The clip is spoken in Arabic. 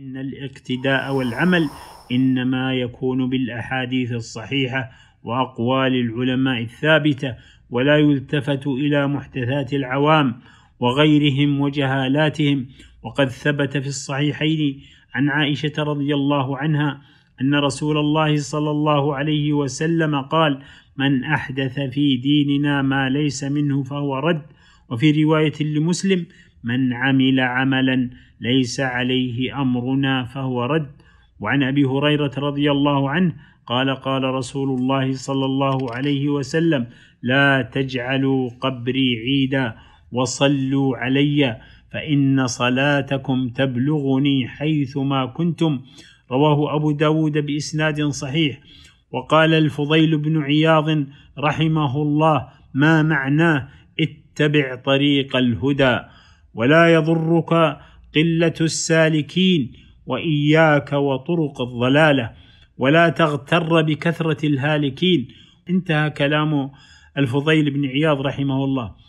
إن الاقتداء والعمل إنما يكون بالأحاديث الصحيحة وأقوال العلماء الثابتة ولا يلتفت إلى محدثات العوام وغيرهم وجهالاتهم وقد ثبت في الصحيحين عن عائشة رضي الله عنها أن رسول الله صلى الله عليه وسلم قال: من أحدث في ديننا ما ليس منه فهو رد، وفي رواية لمسلم: من عمل عملا ليس عليه امرنا فهو رد وعن ابي هريره رضي الله عنه قال قال رسول الله صلى الله عليه وسلم لا تجعلوا قبري عيدا وصلوا علي فان صلاتكم تبلغني حيثما كنتم رواه ابو داود باسناد صحيح وقال الفضيل بن عياض رحمه الله ما معناه اتبع طريق الهدى ولا يضرك قله السالكين واياك وطرق الضلاله ولا تغتر بكثره الهالكين انتهى كلام الفضيل بن عياض رحمه الله